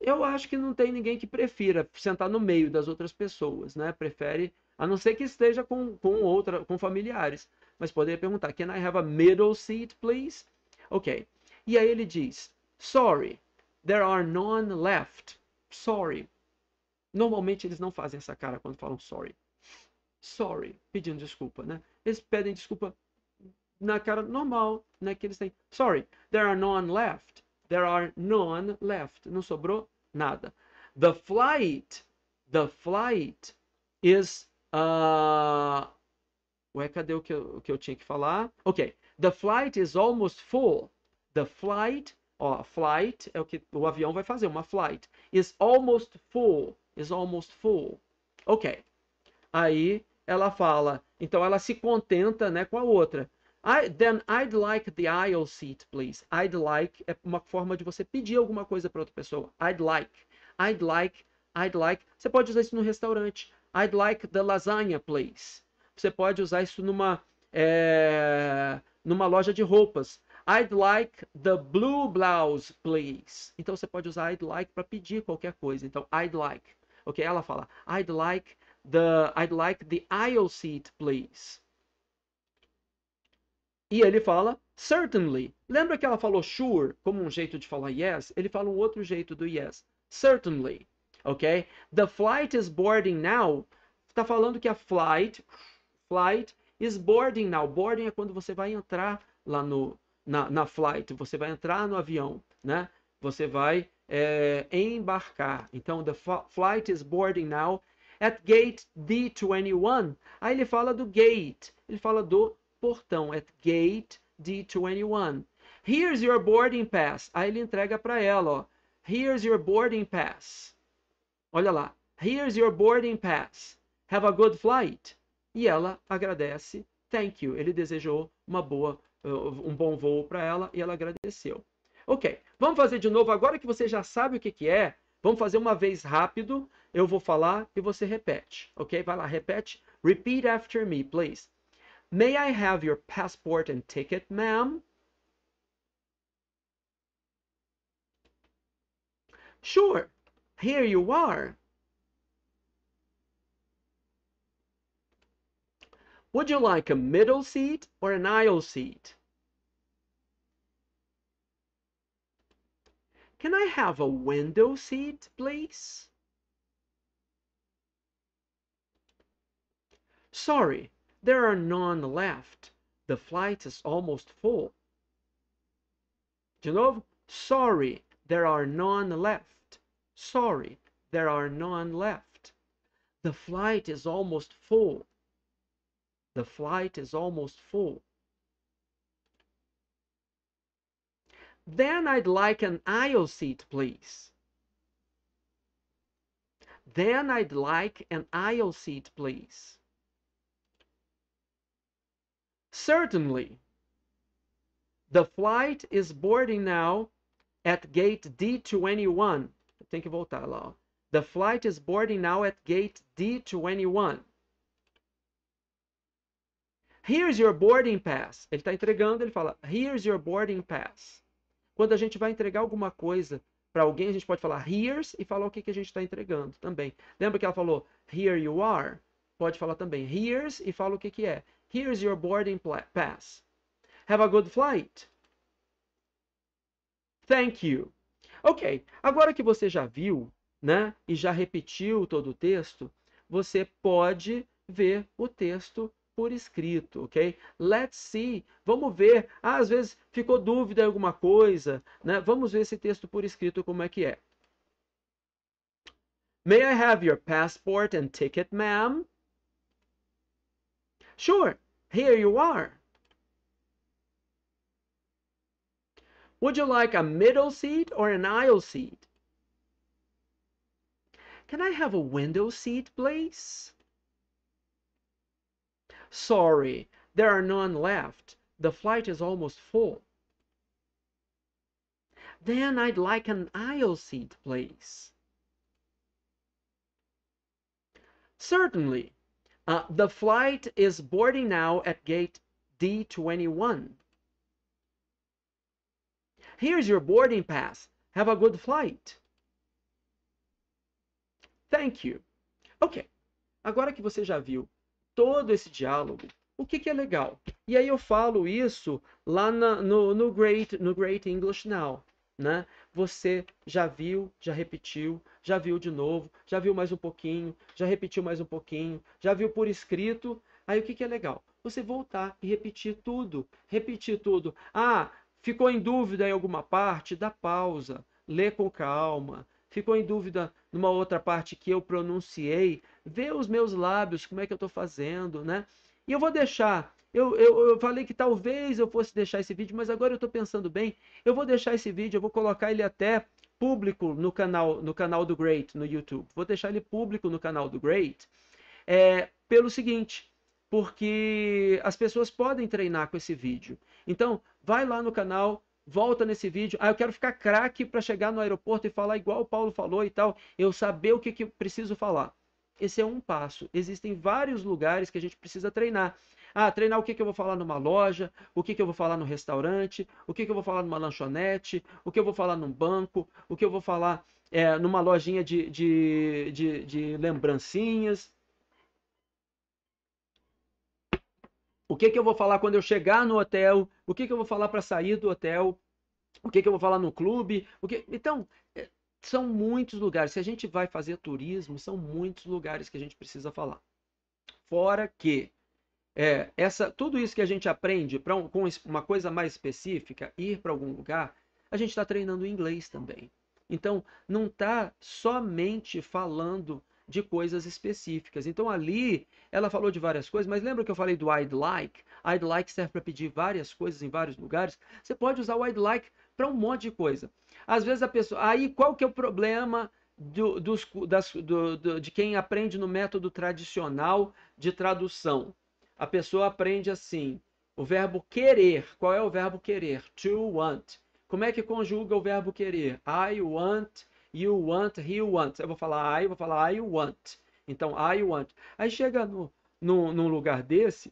Eu acho que não tem ninguém que prefira sentar no meio das outras pessoas, né? Prefere, a não ser que esteja com, com outra, com familiares. Mas poderia perguntar, can I have a middle seat, please? Ok. E aí ele diz, sorry, there are none left. Sorry. Normalmente eles não fazem essa cara quando falam sorry sorry, pedindo desculpa, né? Eles pedem desculpa na cara normal, né? Que eles têm. Sorry, there are none left. There are none left. Não sobrou nada. The flight, the flight is. Uh... Ué, cadê o que, eu, o que eu tinha que falar? Ok. The flight is almost full. The flight, ó, flight é o que o avião vai fazer, uma flight. Is almost full. Is almost full. Ok. Aí ela fala, então ela se contenta né, com a outra. I, then I'd like the aisle seat, please. I'd like é uma forma de você pedir alguma coisa para outra pessoa. I'd like, I'd like, I'd like. Você pode usar isso no restaurante. I'd like the lasagna, please. Você pode usar isso numa é, numa loja de roupas. I'd like the blue blouse, please. Então você pode usar I'd like para pedir qualquer coisa. Então I'd like, ok? Ela fala I'd like the I'd like the aisle seat, please. E ele fala certainly. Lembra que ela falou sure como um jeito de falar yes? Ele fala um outro jeito do yes. Certainly. OK? The flight is boarding now. Está falando que a flight flight is boarding now. Boarding é quando você vai entrar lá no na, na flight, você vai entrar no avião, né? Você vai é, embarcar. Então, the flight is boarding now at gate D21. Aí ele fala do gate, ele fala do portão, at gate D21. Here's your boarding pass. Aí ele entrega para ela, ó. Here's your boarding pass. Olha lá. Here's your boarding pass. Have a good flight. E ela agradece. Thank you. Ele desejou uma boa, uh, um bom voo para ela e ela agradeceu. Ok, vamos fazer de novo. Agora que você já sabe o que, que é, vamos fazer uma vez rápido eu vou falar e você repete, ok? Vai lá, repete. Repeat after me, please. May I have your passport and ticket, ma'am? Sure, here you are. Would you like a middle seat or an aisle seat? Can I have a window seat, please? Sorry, there are none left. The flight is almost full. Genov, Sorry, there are none left. Sorry, there are none left. The flight is almost full. The flight is almost full. Then I'd like an aisle seat, please. Then I'd like an aisle seat, please. Certainly. The flight is boarding now at gate D21. Tem que voltar lá, ó. The flight is boarding now at gate D21. Here's your boarding pass. Ele está entregando, ele fala, here's your boarding pass. Quando a gente vai entregar alguma coisa para alguém, a gente pode falar here's e falar o que, que a gente está entregando também. Lembra que ela falou here you are? Pode falar também here's e fala o que, que é. Here's your boarding pass. Have a good flight. Thank you. Ok, agora que você já viu né, e já repetiu todo o texto, você pode ver o texto por escrito, ok? Let's see, vamos ver. Ah, às vezes ficou dúvida em alguma coisa, né? Vamos ver esse texto por escrito como é que é. May I have your passport and ticket, ma'am? Sure. Here you are. Would you like a middle seat or an aisle seat? Can I have a window seat, please? Sorry, there are none left. The flight is almost full. Then I'd like an aisle seat, please. Certainly. Uh, the flight is boarding now at gate D21. Here's your boarding pass. Have a good flight. Thank you. Ok. Agora que você já viu todo esse diálogo, o que, que é legal? E aí eu falo isso lá na, no, no, Great, no Great English Now né? Você já viu, já repetiu, já viu de novo, já viu mais um pouquinho, já repetiu mais um pouquinho, já viu por escrito. Aí o que, que é legal? Você voltar e repetir tudo, repetir tudo. Ah, ficou em dúvida em alguma parte? Dá pausa, lê com calma. Ficou em dúvida numa outra parte que eu pronunciei? Vê os meus lábios, como é que eu estou fazendo, né? E eu vou deixar eu, eu, eu falei que talvez eu fosse deixar esse vídeo, mas agora eu estou pensando bem. Eu vou deixar esse vídeo, eu vou colocar ele até público no canal, no canal do Great, no YouTube. Vou deixar ele público no canal do Great. É, pelo seguinte, porque as pessoas podem treinar com esse vídeo. Então, vai lá no canal, volta nesse vídeo. Ah, eu quero ficar craque para chegar no aeroporto e falar igual o Paulo falou e tal. Eu saber o que, que preciso falar. Esse é um passo. Existem vários lugares que a gente precisa treinar. Ah, treinar o que, que eu vou falar numa loja, o que, que eu vou falar no restaurante, o que, que eu vou falar numa lanchonete, o que eu vou falar num banco, o que eu vou falar é, numa lojinha de, de, de, de lembrancinhas. O que, que eu vou falar quando eu chegar no hotel? O que, que eu vou falar para sair do hotel? O que, que eu vou falar no clube? O que... Então, são muitos lugares. Se a gente vai fazer turismo, são muitos lugares que a gente precisa falar. Fora que é, essa, tudo isso que a gente aprende para com uma coisa mais específica, ir para algum lugar, a gente está treinando inglês também. Então, não está somente falando de coisas específicas. Então, ali ela falou de várias coisas, mas lembra que eu falei do I'd like? I'd like serve para pedir várias coisas em vários lugares. Você pode usar o I'd like para um monte de coisa. Às vezes a pessoa. Aí qual que é o problema do, dos, das, do, do, de quem aprende no método tradicional de tradução? A pessoa aprende assim: o verbo querer. Qual é o verbo querer? To want. Como é que conjuga o verbo querer? I want, you want, he wants. Eu vou falar I, vou falar I want. Então, I want. Aí chega no, no, num lugar desse,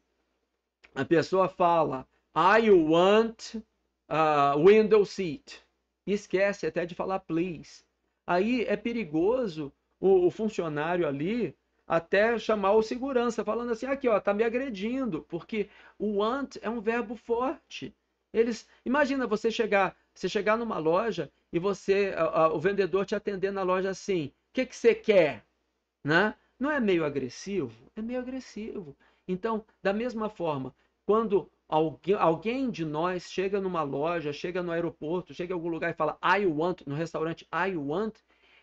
a pessoa fala I want uh, window seat. Esquece até de falar please. Aí é perigoso o, o funcionário ali até chamar o segurança, falando assim, aqui ó, tá me agredindo, porque o want é um verbo forte. Eles, imagina você chegar, você chegar numa loja e você, o vendedor te atender na loja assim, o que que você quer, né? Não é meio agressivo, é meio agressivo. Então, da mesma forma, quando Alguém, alguém de nós chega numa loja, chega no aeroporto, chega em algum lugar e fala I want, no restaurante I want,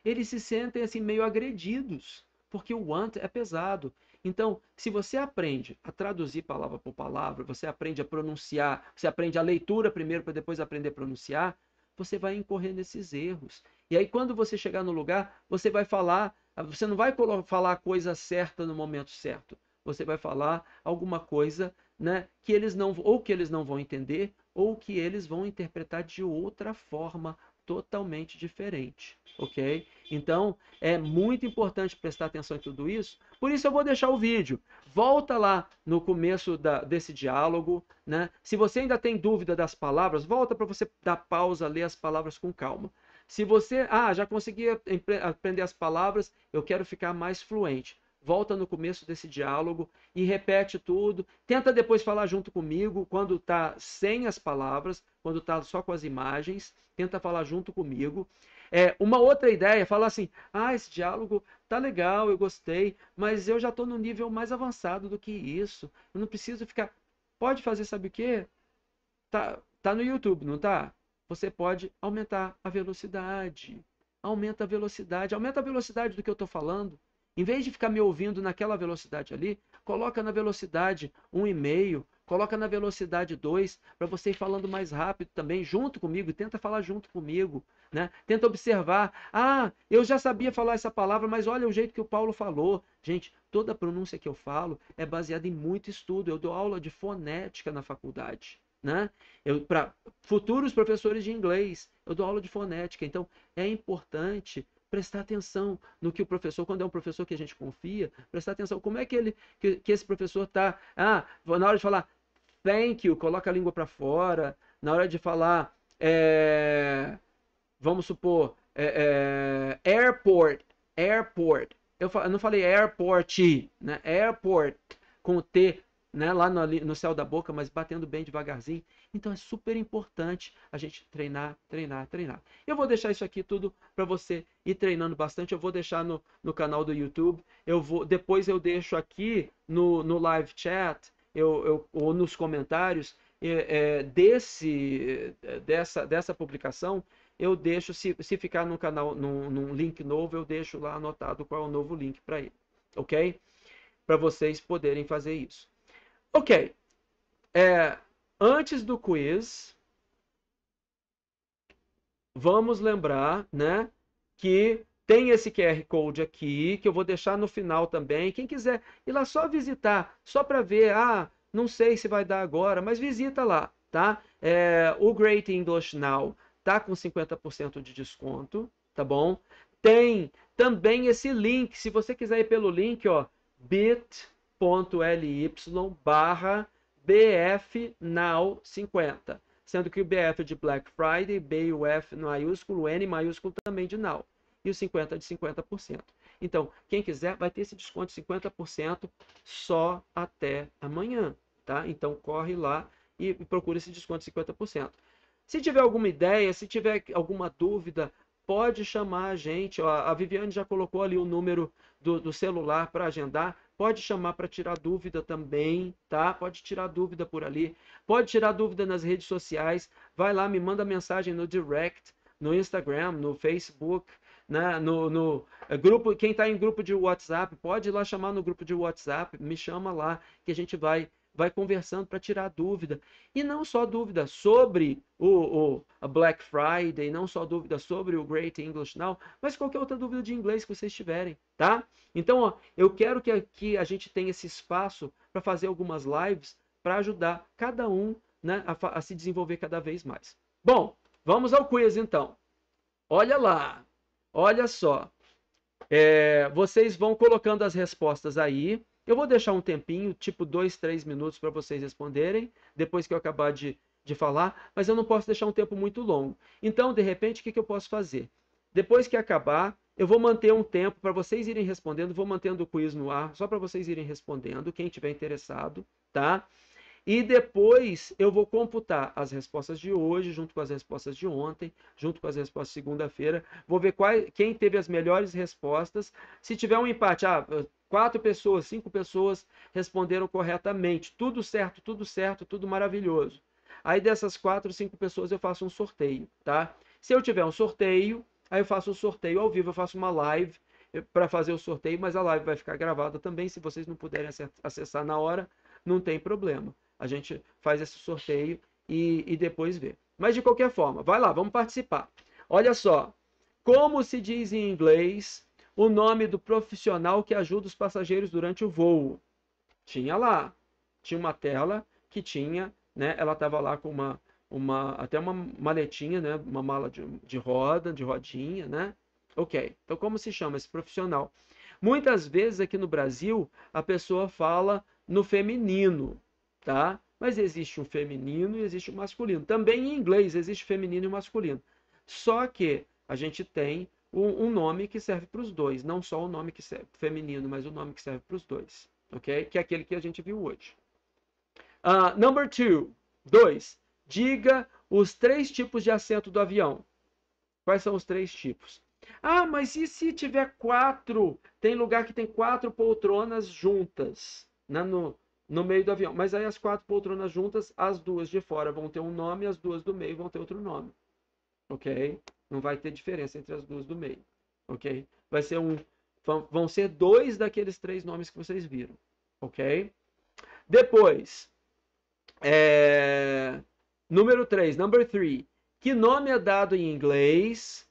eles se sentem assim meio agredidos, porque o want é pesado. Então, se você aprende a traduzir palavra por palavra, você aprende a pronunciar, você aprende a leitura primeiro para depois aprender a pronunciar, você vai incorrer nesses erros. E aí, quando você chegar no lugar, você vai falar, você não vai falar a coisa certa no momento certo, você vai falar alguma coisa né, que eles não ou que eles não vão entender ou que eles vão interpretar de outra forma totalmente diferente, ok? Então é muito importante prestar atenção em tudo isso. Por isso eu vou deixar o vídeo. Volta lá no começo da, desse diálogo, né? Se você ainda tem dúvida das palavras, volta para você dar pausa, ler as palavras com calma. Se você, ah, já consegui aprender as palavras, eu quero ficar mais fluente volta no começo desse diálogo e repete tudo. Tenta depois falar junto comigo quando está sem as palavras, quando está só com as imagens. Tenta falar junto comigo. É, uma outra ideia, falar assim: ah, esse diálogo tá legal, eu gostei, mas eu já estou no nível mais avançado do que isso. Eu não preciso ficar. Pode fazer, sabe o quê? Tá, tá no YouTube, não tá? Você pode aumentar a velocidade. Aumenta a velocidade. Aumenta a velocidade do que eu estou falando em vez de ficar me ouvindo naquela velocidade ali, coloca na velocidade 1,5, coloca na velocidade 2, para você ir falando mais rápido também, junto comigo, tenta falar junto comigo, né? Tenta observar, ah, eu já sabia falar essa palavra, mas olha o jeito que o Paulo falou. Gente, toda pronúncia que eu falo é baseada em muito estudo. Eu dou aula de fonética na faculdade. Né? Para futuros professores de inglês, eu dou aula de fonética, então é importante prestar atenção no que o professor, quando é um professor que a gente confia, prestar atenção como é que ele, que, que esse professor está, ah, na hora de falar thank you, coloca a língua para fora, na hora de falar, é, vamos supor, é, é, airport, airport, eu, eu, não falei airport, né, airport com o T, né, lá no, no céu da boca, mas batendo bem devagarzinho, então é super importante a gente treinar, treinar, treinar. Eu vou deixar isso aqui tudo para você ir treinando bastante. Eu vou deixar no, no canal do YouTube. Eu vou depois eu deixo aqui no, no live chat eu, eu ou nos comentários é, é, desse dessa dessa publicação eu deixo, se, se ficar no canal, num, num, link novo, eu deixo lá anotado qual é o novo link para ele, ok? Para vocês poderem fazer isso. Ok, é, antes do quiz, vamos lembrar, né, que tem esse QR Code aqui, que eu vou deixar no final também. Quem quiser ir lá só visitar, só para ver, ah, não sei se vai dar agora, mas visita lá, tá? É, o Great English Now tá com 50% de desconto, tá bom? Tem também esse link, se você quiser ir pelo link, ó, bit.ly barra BF Now 50, sendo que o BF de Black Friday, B e o F maiúsculo, N maiúsculo também de Now, e o 50 de 50%. Então, quem quiser vai ter esse desconto de 50% só até amanhã, tá? Então corre lá e procura esse desconto de 50%. Se tiver alguma ideia, se tiver alguma dúvida, pode chamar a gente. a Viviane já colocou ali o número do, do celular para agendar. Pode chamar para tirar dúvida também, tá? Pode tirar dúvida por ali. Pode tirar dúvida nas redes sociais. Vai lá, me manda mensagem no direct, no Instagram, no Facebook, né? no, no eh, grupo. Quem está em grupo de WhatsApp, pode ir lá chamar no grupo de WhatsApp. Me chama lá que a gente vai vai conversando para tirar dúvida. E não só dúvida sobre o, o Black Friday, não só dúvida sobre o Great English Now, mas qualquer outra dúvida de inglês que vocês tiverem, tá? Então, ó, eu quero que aqui a gente tenha esse espaço para fazer algumas lives para ajudar cada um né, a, a se desenvolver cada vez mais. Bom, vamos ao quiz então. Olha lá, olha só. É, vocês vão colocando as respostas aí. Eu vou deixar um tempinho, tipo dois, três minutos para vocês responderem, depois que eu acabar de, de falar, mas eu não posso deixar um tempo muito longo. Então, de repente, o que, que eu posso fazer? Depois que acabar, eu vou manter um tempo para vocês irem respondendo, vou mantendo o quiz no ar, só para vocês irem respondendo, quem tiver interessado, tá? E depois eu vou computar as respostas de hoje, junto com as respostas de ontem, junto com as respostas de segunda-feira. Vou ver qual, quem teve as melhores respostas. Se tiver um empate, ah, Quatro pessoas, cinco pessoas responderam corretamente. Tudo certo, tudo certo, tudo maravilhoso. Aí dessas quatro, cinco pessoas eu faço um sorteio, tá? Se eu tiver um sorteio, aí eu faço um sorteio ao vivo, eu faço uma live eh, para fazer o sorteio, mas a live vai ficar gravada também. Se vocês não puderem acessar na hora, não tem problema. A gente faz esse sorteio e, e depois vê. Mas de qualquer forma, vai lá, vamos participar. Olha só, como se diz em inglês o nome do profissional que ajuda os passageiros durante o voo. Tinha lá, tinha uma tela que tinha, né? Ela estava lá com uma, uma até uma maletinha, né? Uma mala de, de roda, de rodinha, né? Ok. Então como se chama esse profissional? Muitas vezes aqui no Brasil a pessoa fala no feminino, tá? Mas existe um feminino e existe um masculino. Também em inglês existe feminino e masculino. Só que a gente tem um, um nome que serve para os dois, não só o nome que serve feminino, mas o nome que serve para os dois, ok? Que é aquele que a gente viu hoje. Uh, number two, dois, diga os três tipos de assento do avião. Quais são os três tipos? Ah, mas e se tiver quatro? Tem lugar que tem quatro poltronas juntas né, no, no meio do avião. Mas aí as quatro poltronas juntas, as duas de fora vão ter um nome, as duas do meio vão ter outro nome. Ok? Não vai ter diferença entre as duas do meio, ok? Vai ser um, vão ser dois daqueles três nomes que vocês viram, ok? Depois, é... número 3, number 3. Que nome é dado em inglês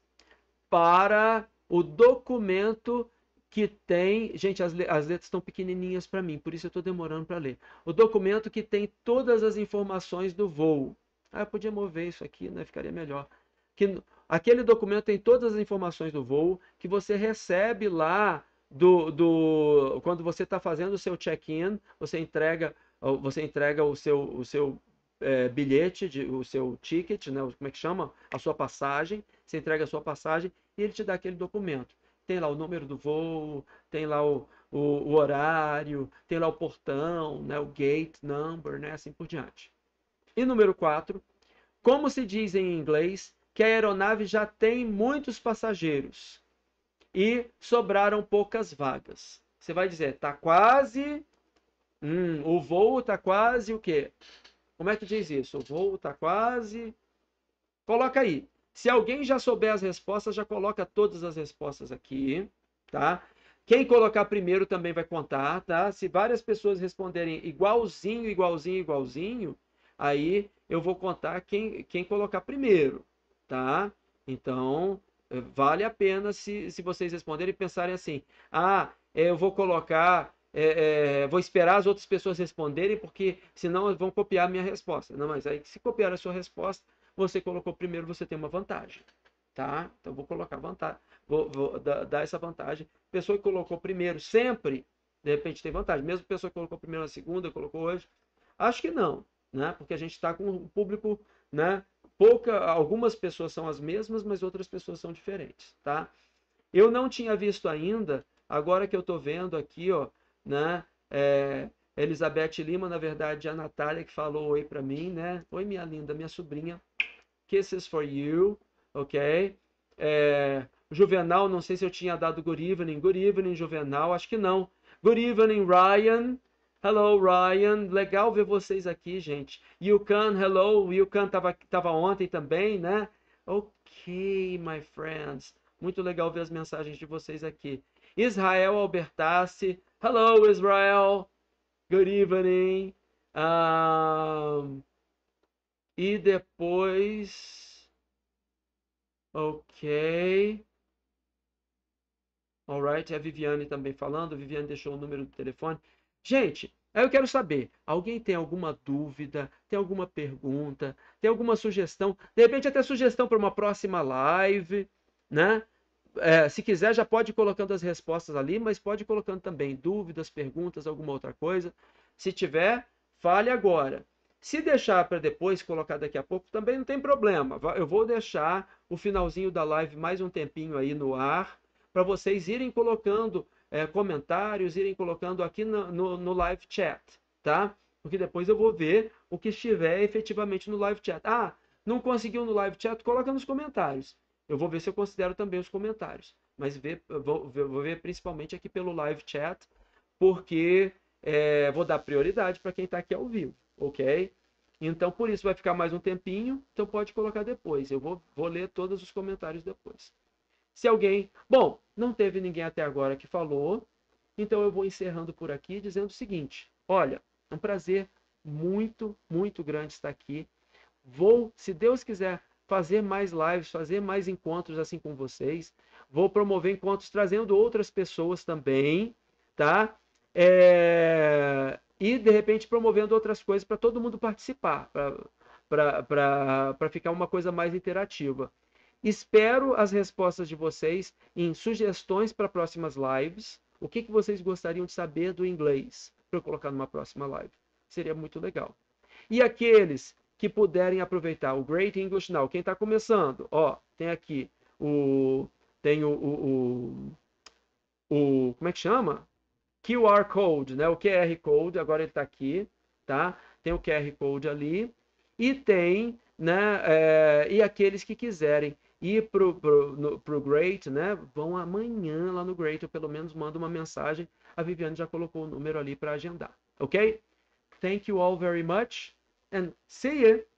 para o documento que tem. Gente, as, as letras estão pequenininhas para mim, por isso eu estou demorando para ler. O documento que tem todas as informações do voo. Ah, eu podia mover isso aqui, né? Ficaria melhor. Que... Aquele documento tem todas as informações do voo que você recebe lá do, do quando você está fazendo o seu check-in, você entrega você entrega o seu, o seu é, bilhete, de, o seu ticket, né, como é que chama? A sua passagem, você entrega a sua passagem e ele te dá aquele documento. Tem lá o número do voo, tem lá o, o, o horário, tem lá o portão, né, o gate number, né, assim por diante. E número 4, como se diz em inglês, que a aeronave já tem muitos passageiros e sobraram poucas vagas. Você vai dizer, está quase. Hum, o voo está quase o quê? Como é que diz isso? O voo está quase. Coloca aí. Se alguém já souber as respostas, já coloca todas as respostas aqui, tá? Quem colocar primeiro também vai contar, tá? Se várias pessoas responderem igualzinho, igualzinho, igualzinho, aí eu vou contar quem, quem colocar primeiro, tá? Então, eh, vale a pena se, se vocês responderem e pensarem assim: ah, eh, eu vou colocar, é, é, vou esperar as outras pessoas responderem, porque senão vão copiar a minha resposta. Não, mas aí se copiar a sua resposta, você colocou primeiro, você tem uma vantagem. Tá? Então vou colocar vantagem, vou, vou dar essa vantagem. Pessoa que colocou primeiro sempre, de repente tem vantagem. Mesmo pessoa que colocou primeiro na segunda, colocou hoje, acho que não, né? Porque a gente está com um público, né? pouca, algumas pessoas são as mesmas, mas outras pessoas são diferentes, tá? Eu não tinha visto ainda, agora que eu estou vendo aqui, ó, né? É, Elizabeth Lima, na verdade, a Natália que falou oi para mim, né? Oi, minha linda, minha sobrinha. Kisses for you, ok? É, Juvenal, não sei se eu tinha dado good evening, good evening, Juvenal, acho que não. Good evening, Ryan. Hello, Ryan. Legal ver vocês aqui, gente. Yukan, hello. Yukan tava, tava ontem também, né? Ok, my friends. Muito legal ver as mensagens de vocês aqui. Israel Albertassi. Hello, Israel. Good evening. Um, e depois. Ok. Alright, é a Viviane também falando. A Viviane deixou o número do telefone. Gente, eu quero saber, alguém tem alguma dúvida, tem alguma pergunta, tem alguma sugestão? De repente até sugestão para uma próxima live, né? É, se quiser já pode ir colocando as respostas ali, mas pode ir colocando também dúvidas, perguntas, alguma outra coisa. Se tiver, fale agora. Se deixar para depois colocar daqui a pouco, também não tem problema. Eu vou deixar o finalzinho da live mais um tempinho aí no ar para vocês irem colocando é, comentários, irem colocando aqui no, no, no live chat, tá? Porque depois eu vou ver o que estiver efetivamente no live chat. Ah, não conseguiu no live chat? Coloca nos comentários. Eu vou ver se eu considero também os comentários. Mas ver, vou, vou, ver principalmente aqui pelo live chat, porque é, vou dar prioridade para quem está aqui ao vivo, ok? Então, por isso, vai ficar mais um tempinho. Então, pode colocar depois. Eu vou, vou ler todos os comentários depois. Se alguém. Bom, não teve ninguém até agora que falou, então eu vou encerrando por aqui dizendo o seguinte: olha, é um prazer muito, muito grande estar aqui. Vou, se Deus quiser, fazer mais lives, fazer mais encontros assim com vocês. Vou promover encontros trazendo outras pessoas também, tá? É... E de repente promovendo outras coisas para todo mundo participar, para ficar uma coisa mais interativa. Espero as respostas de vocês em sugestões para próximas lives. O que, que vocês gostariam de saber do inglês para colocar numa próxima live? Seria muito legal. E aqueles que puderem aproveitar o Great English Now, quem está começando, ó, tem aqui o. Tem o, o, o, o Como é que chama? QR Code, né? O QR Code, agora ele está aqui, tá? Tem o QR Code ali. E tem, né? É, e aqueles que quiserem e pro, pro, no, pro Great, né? Vão amanhã lá no Great, ou pelo menos manda uma mensagem. A Viviane já colocou o número ali para agendar, ok? Thank you all very much and see you!